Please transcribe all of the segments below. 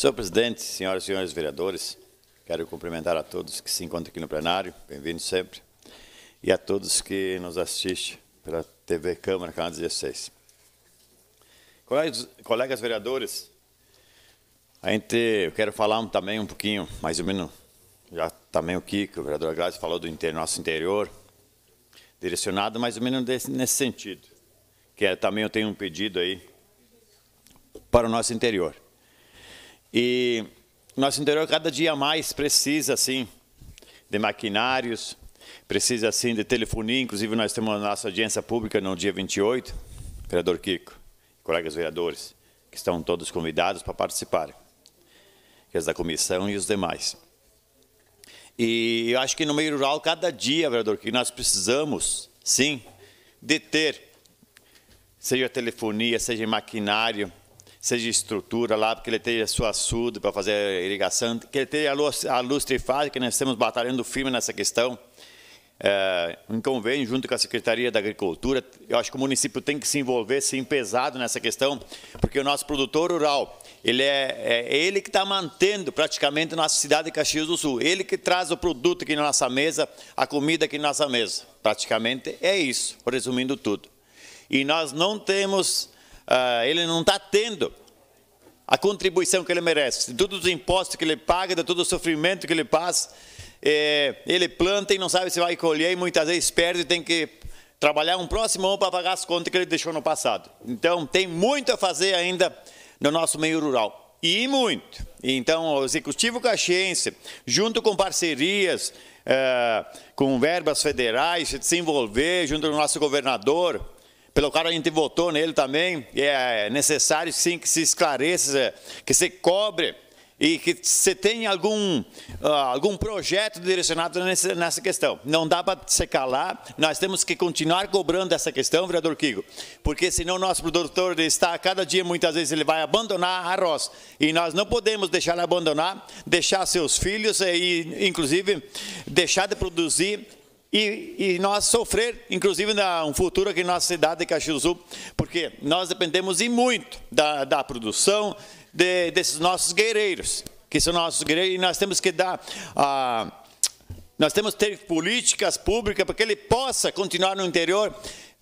Senhor presidente, senhoras e senhores vereadores, quero cumprimentar a todos que se encontram aqui no plenário, bem-vindos sempre, e a todos que nos assistem pela TV Câmara, canal 16. Colegas, vereadores, a gente, eu quero falar também um pouquinho, mais ou menos, já também o que o vereador Grazi falou do inter, nosso interior, direcionado mais ou menos desse, nesse sentido, que é, também eu tenho um pedido aí para o nosso interior. E nosso interior cada dia mais precisa, assim, de maquinários, precisa, assim, de telefonia. Inclusive, nós temos a nossa audiência pública no dia 28, vereador Kiko, colegas vereadores, que estão todos convidados para participar, que é da comissão e os demais. E eu acho que no meio rural, cada dia, vereador, Kiko nós precisamos, sim, de ter, seja telefonia, seja maquinário, seja estrutura lá, porque ele tenha sua açude para fazer irrigação, que ele tenha a luz, a luz trifásica, que nós estamos batalhando firme nessa questão. É, em convênio junto com a Secretaria da Agricultura, eu acho que o município tem que se envolver, sim, pesado nessa questão, porque o nosso produtor rural, ele é, é, é ele que está mantendo praticamente nossa cidade de Caxias do Sul, ele que traz o produto aqui na nossa mesa, a comida aqui na nossa mesa. Praticamente é isso, resumindo tudo. E nós não temos uh, ele não está tendo a contribuição que ele merece, de todos os impostos que ele paga, de todo o sofrimento que ele passa. É, ele planta e não sabe se vai colher, e muitas vezes perde e tem que trabalhar um próximo ano para pagar as contas que ele deixou no passado. Então, tem muito a fazer ainda no nosso meio rural. E muito. Então, o Executivo Caxiense, junto com parcerias, é, com verbas federais, se desenvolver junto com o nosso governador, pelo qual a gente votou nele também, e é necessário sim que se esclareça, que se cobre e que se tenha algum, uh, algum projeto direcionado nessa, nessa questão. Não dá para se calar, nós temos que continuar cobrando essa questão, vereador Kigo, porque senão o nosso produtor está, cada dia, muitas vezes, ele vai abandonar a arroz, e nós não podemos deixar ele abandonar, deixar seus filhos eh, e, inclusive, deixar de produzir e, e, nós sofrer, inclusive na um futuro aqui na nossa cidade de Caxias do Sul, porque nós dependemos e muito da, da produção de, desses nossos guerreiros, que são nossos guerreiros, e nós temos que dar ah, nós temos que ter políticas públicas para que ele possa continuar no interior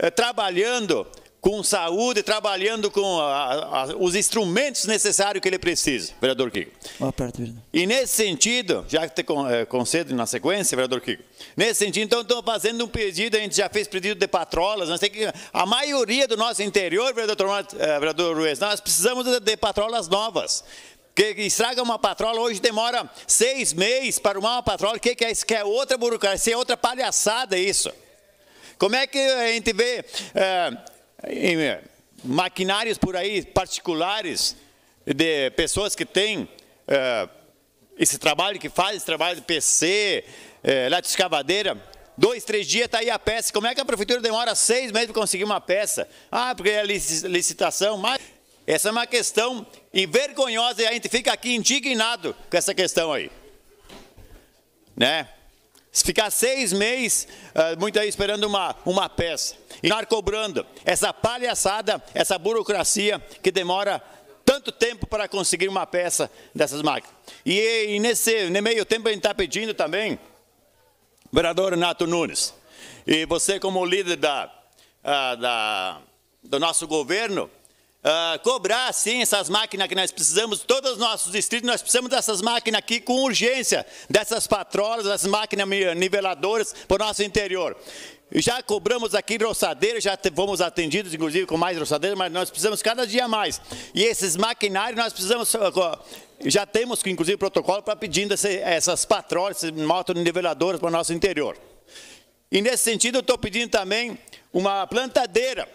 eh, trabalhando com saúde, trabalhando com a, a, os instrumentos necessários que ele precisa, vereador Kiko. vereador. E nesse sentido, já que te eh, concedo na sequência, vereador Kiko, nesse sentido, então, estamos fazendo um pedido, a gente já fez pedido de patrolas, nós temos que, a maioria do nosso interior, vereador, eh, vereador Ruiz, nós precisamos de, de patrolas novas que estraga uma patrola, hoje demora seis meses para arrumar uma patrola, o que, que é isso? Que é outra burocracia, é outra palhaçada isso. Como é que a gente vê é, maquinários por aí particulares de pessoas que têm eh, esse trabalho que faz, esse trabalho de PC, é, eh, escavadeira, dois, três dias está aí a peça. Como é que a prefeitura demora seis meses para conseguir uma peça? Ah, porque é licitação, mas essa é uma questão envergonhosa e a gente fica aqui indignado com essa questão aí. Né? ficar seis meses, uh, ah, muito aí esperando uma, uma peça. E estar cobrando essa palhaçada, essa burocracia que demora tanto tempo para conseguir uma peça dessas máquinas. E, e nesse, nesse meio tempo a gente está pedindo também, vereador Nato Nunes, e você como líder da, uh, da, do nosso governo, Uh, cobrar sim essas máquinas que nós precisamos, todos os nossos distritos, nós precisamos dessas máquinas aqui com urgência, dessas patrolas, dessas máquinas niveladoras para o nosso interior. Já cobramos aqui roçadeira, já fomos atendidos, inclusive, com mais roçadeira, mas nós precisamos cada dia mais. E esses maquinários nós precisamos ah, já temos, inclusive, protocolo para pedindo essas patrolas, essas motos niveladoras para o nosso interior. E nesse sentido, eu estou pedindo também uma plantadeira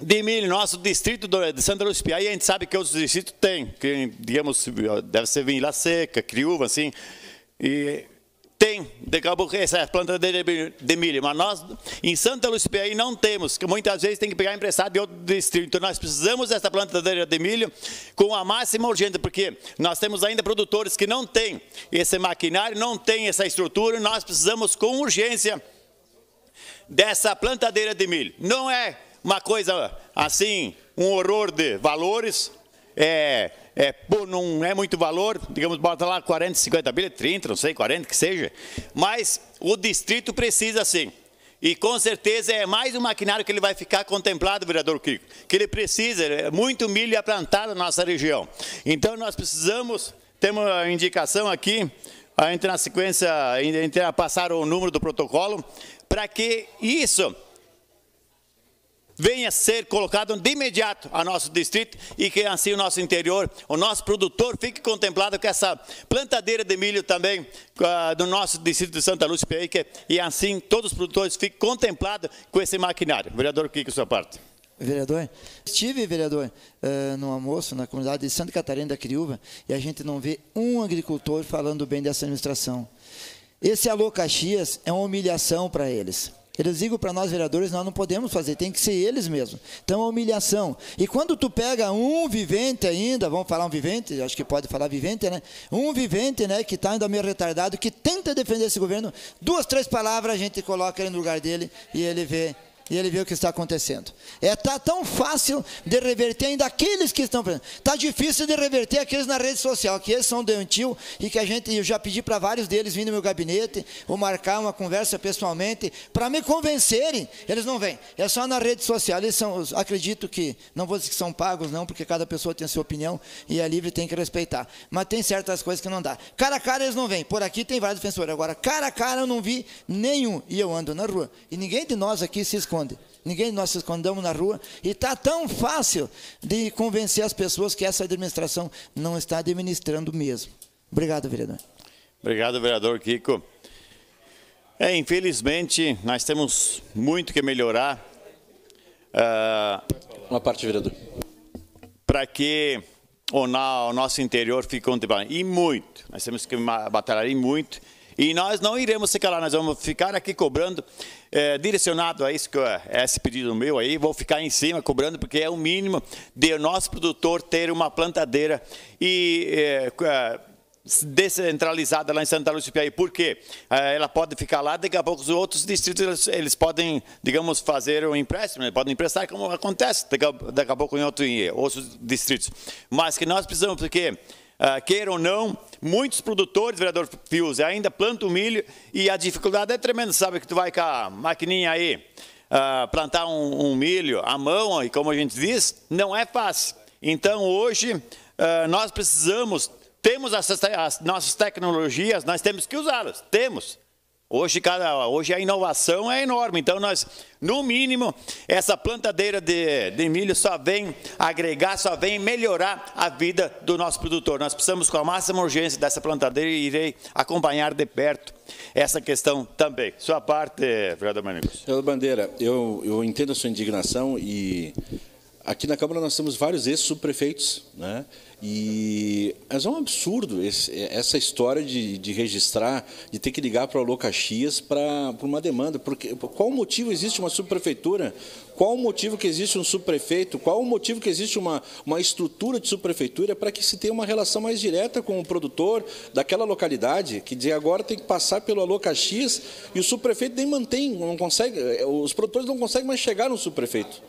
de milho, nosso distrito de Santa Luz aí a gente sabe que outros distritos têm, que, digamos, deve ser vinila seca, criúva, assim, e tem, de cabo essa planta de, de milho, mas nós em Santa Luz aí não temos, que muitas vezes tem que pegar emprestado de outro distrito. Então nós precisamos dessa plantadeira de milho com a máxima urgência, porque nós temos ainda produtores que não têm esse maquinário, não têm essa estrutura, e nós precisamos com urgência dessa plantadeira de milho. Não é uma coisa assim, um horror de valores, é, é, pô, não é muito valor, digamos, bota lá 40, 50 bilhões, 30, não sei, 40 que seja, mas o distrito precisa sim. E com certeza é mais um maquinário que ele vai ficar contemplado, vereador Kiko, que ele precisa, é muito milho a plantado na nossa região. Então nós precisamos, temos a indicação aqui, entre na sequência, entre a passar o número do protocolo, para que isso venha ser colocado de imediato ao nosso distrito e que assim o nosso interior, o nosso produtor fique contemplado com essa plantadeira de milho também do nosso distrito de Santa Lúcia Peique e assim todos os produtores fiquem contemplados com esse maquinário. Vereador o que a sua parte. Vereador, estive, vereador, uh, eh, no almoço na comunidade de Santa Catarina da Criúva e a gente não vê um agricultor falando bem dessa administração. Esse Alô Caxias é uma humilhação para eles. Eles ligam para nós vereadores, nós não podemos fazer, tem que ser eles mesmos. Então, a humilhação. E quando tu pega um vivente ainda, vamos falar um vivente, acho que pode falar vivente, né? Um vivente, né, que está ainda meio retardado, que tenta defender esse governo, duas, três palavras a gente coloca ele no lugar dele e ele vê e ele vê o que está acontecendo. É tá tão fácil de reverter ainda aqueles que estão fazendo. Tá difícil de reverter aqueles na rede social, que eles são antigo e que a gente eu já pedi para vários deles vir no meu gabinete ou marcar uma conversa pessoalmente para me convencerem. Eles não vêm. É só na rede social. Eles são, acredito que não vou dizer que são pagos não, porque cada pessoa tem a sua opinião e é livre, tem que respeitar. Mas tem certas coisas que não dá. Cara a cara eles não vêm. Por aqui tem vários defensores. Agora cara a cara eu não vi nenhum e eu ando na rua. E ninguém de nós aqui se esconde esconde. Ninguém nós se escondemos na rua. E está tão fácil de convencer as pessoas que essa administração não está administrando mesmo. Obrigado, vereador. Obrigado, vereador Kiko. É, infelizmente, nós temos muito que melhorar. Uh, ah, Uma parte, vereador. Para que o, na, o nosso interior fique contemplado. E muito. Nós temos que batalhar e muito e nós não iremos se calar, nós vamos ficar aqui cobrando, é, direcionado a isso que é esse pedido meu aí, vou ficar em cima cobrando, porque é o mínimo de nosso produtor ter uma plantadeira e. É, é descentralizada lá em Santa Lúcia do Por quê? É, ela pode ficar lá, daqui a pouco os outros distritos eles podem, digamos, fazer um empréstimo, né? podem emprestar, como acontece daqui a, daqui a pouco em outro, outros distritos. Mas que nós precisamos, porque Queiram ah, queira ou não, muitos produtores, vereador Fius, ainda plantam milho e a dificuldade é tremenda, sabe que tu vai com a maquininha aí uh, plantar um, um, milho à mão, e como a gente diz, não é fácil. Então hoje uh, nós precisamos, temos as, as nossas tecnologias, nós temos que usá-las, temos. Hoje, cada, hoje a inovação é enorme, então nós, no mínimo, essa plantadeira de, de milho só vem agregar, só vem melhorar a vida do nosso produtor. Nós precisamos, com a máxima urgência dessa plantadeira, e irei acompanhar de perto essa questão também. Sua parte, vereador Manicos. Senhor Bandeira, eu, eu entendo a sua indignação e Aqui na Câmara nós temos vários ex-subprefeitos, né? E mas é um absurdo esse, essa história de, de, registrar, de ter que ligar para o Caxias para uma demanda. Porque, qual o motivo existe uma subprefeitura? Qual o motivo que existe um subprefeito? Qual o motivo que existe uma, uma estrutura de subprefeitura para que se tenha uma relação mais direta com o produtor daquela localidade, que dizer agora tem que passar pelo Alô Caxias e o subprefeito nem mantém, não consegue, os produtores não conseguem mais chegar no subprefeito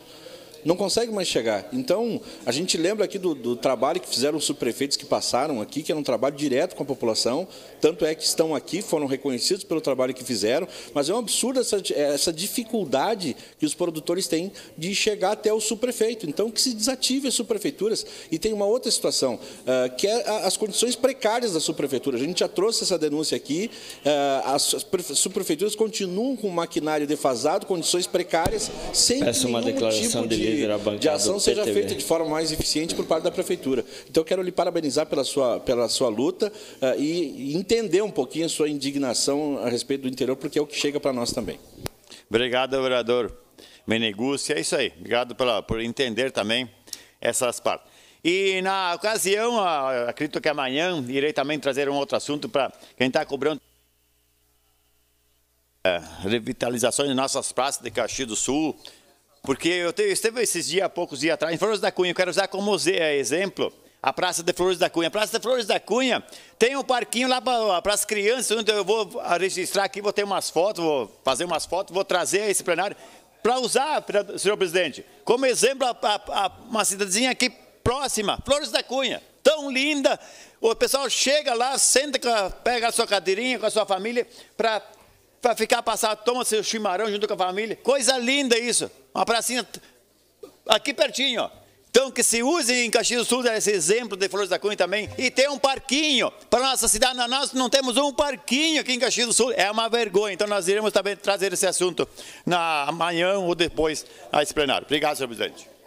não consegue mais chegar. Então, a gente lembra aqui do, do, trabalho que fizeram os subprefeitos que passaram aqui, que era um trabalho direto com a população, tanto é que estão aqui, foram reconhecidos pelo trabalho que fizeram, mas é um absurdo essa, essa dificuldade que os produtores têm de chegar até o subprefeito. Então, que se desative as subprefeituras. E tem uma outra situação, uh, que é as condições precárias da subprefeitura. A gente já trouxe essa denúncia aqui, uh, as subprefeituras continuam com maquinário defasado, condições precárias, sem Peço uma tipo declaração tipo de de, ação seja feita de forma mais eficiente por parte da Prefeitura. Então, quero lhe parabenizar pela sua, pela sua luta uh, e entender um pouquinho a sua indignação a respeito do interior, porque é o que chega para nós também. Obrigado, vereador Meneguzzi. É isso aí. Obrigado pela, por entender também essas partes. E, na ocasião, acredito que amanhã irei também trazer um outro assunto para quem está cobrando eh, revitalizações de nossas praças de Caxias do Sul, porque eu, te, eu esteve esses dias, há poucos dias atrás, em Flores da Cunha, eu quero usar como é exemplo a Praça de Flores da Cunha. A Praça de Flores da Cunha tem um parquinho lá para as crianças, onde eu vou registrar aqui, vou ter umas fotos, vou fazer umas fotos, vou trazer esse plenário para usar, pra, senhor presidente, como exemplo a, a, a uma cidadezinha aqui próxima, Flores da Cunha, tão linda. O pessoal chega lá, senta, pega a sua cadeirinha com a sua família para para ficar passado, toma seu chimarrão junto com a família. Coisa linda isso. Uma pracinha aqui pertinho, Então, que se use em Caxias do Sul é esse exemplo de Flores da Cunha também. E tem um parquinho. Para nossa cidade, nós não temos um parquinho aqui em Caxias do Sul. É uma vergonha. Então, nós iremos também trazer esse assunto na manhã ou depois a esse plenário. Obrigado, senhor presidente.